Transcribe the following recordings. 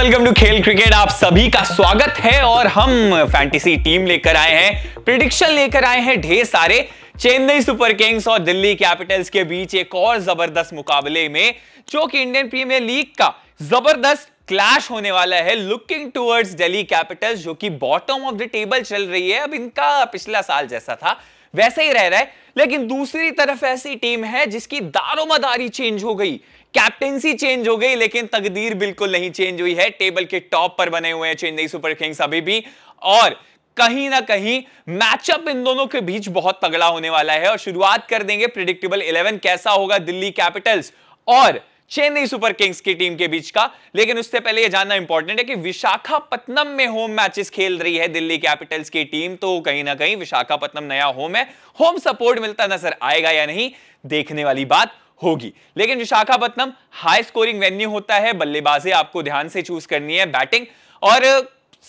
welcome to खेल cricket आप सभी का स्वागत है और हम फैंटेसी टीम लेकर आए हैं प्रिडिक्शन लेकर आए हैं ढेर सारे चेन्नई सुपर किंग्स और दिल्ली कैपिटल्स के बीच एक और जबरदस्त मुकाबले में जो कि इंडियन प्रीमियर लीग का जबरदस्त क्लैश होने वाला है लुकिंग टूवर्ड्स दिल्ली कैपिटल्स जो कि बॉटम ऑफ द टेबल चल रही है अब इनका पिछला साल जैसा था वैसे ही रह रहा है लेकिन दूसरी तरफ ऐसी टीम है जिसकी दारोमदारी चेंज हो गई कैप्टेंसी चेंज हो गई लेकिन तकदीर बिल्कुल नहीं चेंज हुई है टेबल के टॉप पर बने हुए हैं चेन्नई सुपर किंग्स अभी भी और कहीं ना कहीं मैचअप इन दोनों के बीच बहुत तगड़ा होने वाला है और शुरुआत कर देंगे प्रिडिक्टेबल इलेवन कैसा होगा दिल्ली कैपिटल्स और चेन्नई सुपर किंग्स की टीम के बीच का लेकिन उससे पहले यह जानना इंपॉर्टेंट है कि विशाखापट्टनम में होम मैचेस खेल रही है दिल्ली कैपिटल्स की टीम तो कहीं ना कहीं विशाखापट्टनम नया होम है होम सपोर्ट मिलता नजर आएगा या नहीं देखने वाली बात होगी लेकिन विशाखापट्टनम हाई स्कोरिंग वेन्यू होता है बल्लेबाजी आपको ध्यान से चूज करनी है बैटिंग और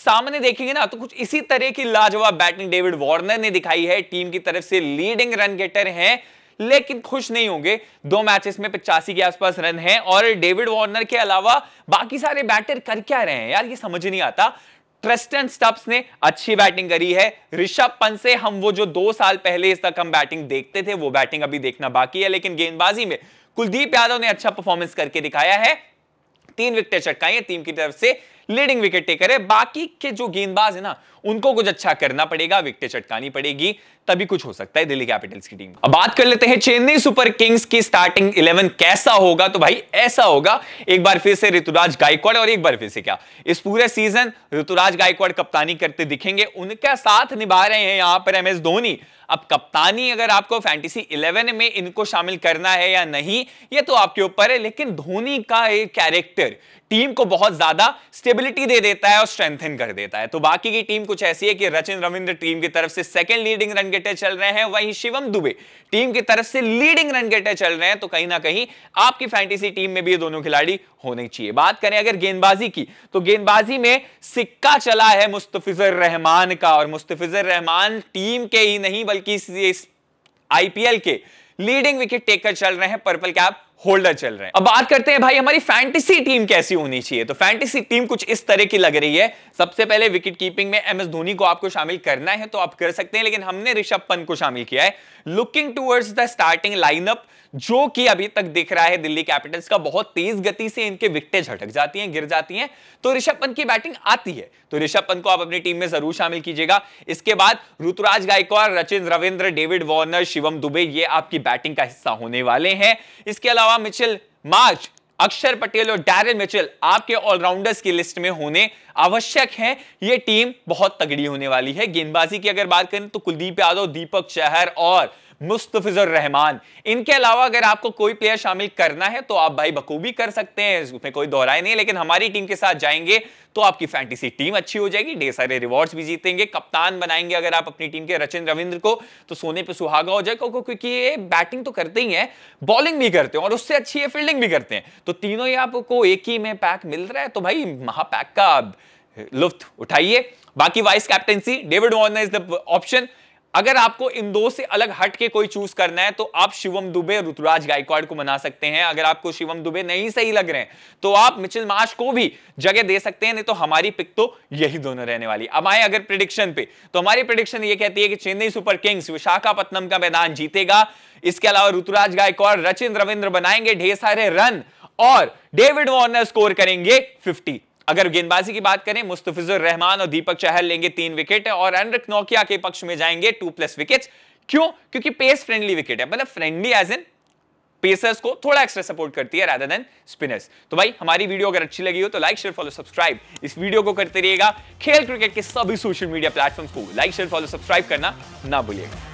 सामने देखेंगे ना तो कुछ इसी तरह की लाजवाब बैटिंग डेविड वार्नर ने दिखाई है टीम की तरफ से लीडिंग रन गेटर हैं लेकिन खुश नहीं होंगे दो मैचेस में पिचासी के आसपास रन हैं और डेविड वार्नर के अलावा बाकी सारे बैटर कर क्या रहे हैं यार ये समझ नहीं आता ट्रेस्टन स्टब्स ने अच्छी बैटिंग करी है ऋषभ पंत से हम वो जो दो साल पहले तक हम बैटिंग देखते थे वो बैटिंग अभी देखना बाकी है लेकिन गेंदबाजी में कुलदीप यादव ने अच्छा परफॉर्मेंस करके दिखाया है तीन विकेटें चटकाई है टीम की तरफ से लीडिंग विकेट टेकर है बाकी के जो गेंदबाज है ना उनको कुछ अच्छा करना पड़ेगा विकेट चटकानी पड़ेगी तभी कुछ हो सकता है दिल्ली कैपिटल्स की टीम अब बात कर लेते हैं चेन्नई सुपर किंग्स की स्टार्टिंग इलेवन कैसा होगा तो भाई ऐसा होगा एक बार फिर से ऋतुराज गायकवाड़ और एक बार फिर से क्या इस पूरे सीजन ऋतुराज गायकवाड़ कप्तानी करते दिखेंगे उनका साथ निभा रहे हैं यहां पर एम धोनी अब कप्तानी अगर आपको फैंटेसी इलेवन में इनको शामिल करना है या नहीं ये तो आपके ऊपर है लेकिन धोनी का एक कैरेक्टर टीम को बहुत ज्यादा स्टेबिलिटी दे देता है और स्ट्रेंथन कर देता है तो बाकी की टीम कुछ ऐसी है कि रचिन रविंद्र टीम की तरफ से सेकंड लीडिंग रन गेटर चल रहे हैं वहीं शिवम दुबे टीम की तरफ से लीडिंग रन गेटर चल रहे हैं तो कहीं ना कहीं आपकी फैंटेसी टीम में भी ये दोनों खिलाड़ी होने चाहिए बात करें अगर गेंदबाजी की तो गेंदबाजी में सिक्का चला है मुस्तफिजर रहमान का और मुस्तफिजर रहमान टीम के ही नहीं बल्कि आईपीएल के लीडिंग विकेट टेकर चल रहे हैं पर्पल कैप होल्डर चल रहे हैं अब बात करते हैं भाई हमारी फैंटेसी टीम कैसी होनी चाहिए तो फैंटेसी टीम कुछ इस तरह की लग रही है सबसे पहले विकेट कीपिंग में एमएस धोनी को आपको शामिल करना है तो आप कर सकते हैं लेकिन हमने ऋषभ पंत को शामिल किया है looking towards the starting lineup जो कि अभी तक दिख रहा है दिल्ली कैपिटल्स का बहुत तेज गति से इनके विकटें झटक जाती हैं गिर जाती हैं तो ऋषभ पंत की बैटिंग आती है तो ऋषभ पंत को आप अपनी टीम में जरूर शामिल कीजिएगा इसके बाद ऋतुराज गायकवाड़ रचिन रविंद्र डेविड वॉर्नर शिवम दुबे ये आपकी बैटिंग का हिस्सा होने वाले हैं इसके अलावा मिचिल मार्च अक्षर पटेल और डैरिल मिचिल आपके ऑलराउंडर्स की लिस्ट में होने आवश्यक हैं यह टीम बहुत तगड़ी होने वाली है गेंदबाजी की अगर बात करें तो कुलदीप यादव दीपक चहर और मुस्तफिजुर रहमान इनके अलावा अगर आपको कोई प्लेयर शामिल करना है तो आप भाई बखूबी कर सकते हैं उसमें कोई दोहराए नहीं लेकिन हमारी टीम के साथ जाएंगे तो आपकी फैंटेसी टीम अच्छी हो जाएगी ढेर सारे रिवॉर्ड्स भी जीतेंगे कप्तान बनाएंगे अगर आप अपनी टीम के रचिन रविंद्र को तो सोने पे सुहागा हो जाएगा क्योंकि ये बैटिंग तो करते ही है बॉलिंग भी करते हैं और उससे अच्छी है फील्डिंग भी करते हैं तो तीनों ही आपको एक ही में पैक मिल रहा है तो भाई महापैक का लुफ्त उठाइए बाकी vice captaincy David Warner is the option अगर आपको इन दो से अलग हट के कोई चूज करना है तो आप शिवम दुबे ऋतुराज गायकवाड़ को मना सकते हैं अगर आपको शिवम दुबे नहीं सही लग रहे हैं तो आप मिचिल माश को भी जगह दे सकते हैं नहीं तो हमारी पिक तो यही दोनों रहने वाली अब आए अगर प्रिडिक्शन पे तो हमारी प्रिडिक्शन ये कहती है कि चेन्नई सुपर किंग्स विशाखापत्तनम का मैदान जीतेगा इसके अलावा ऋतुराज गायकवाड़ रचिन रविंद्र बनाएंगे ढेर सारे रन और डेविड वॉर्नर स्कोर करेंगे फिफ्टी अगर गेंदबाजी की बात करें मुस्तफिजुर रहमान और दीपक चहल लेंगे तीन विकेट और अनरिक नोकिया के पक्ष में जाएंगे टू प्लस विकेट क्यों क्योंकि पेस फ्रेंडली विकेट है मतलब फ्रेंडली एज एन पेसर्स को थोड़ा एक्स्ट्रा सपोर्ट करती है रादर देन स्पिनर्स तो भाई हमारी वीडियो अगर अच्छी लगी हो तो लाइक शेयर फॉलो सब्सक्राइब इस वीडियो को करते रहिएगा खेल क्रिकेट के सभी सोशल मीडिया प्लेटफॉर्म्स को लाइक शेयर फॉलो सब्सक्राइब करना ना भूलिएगा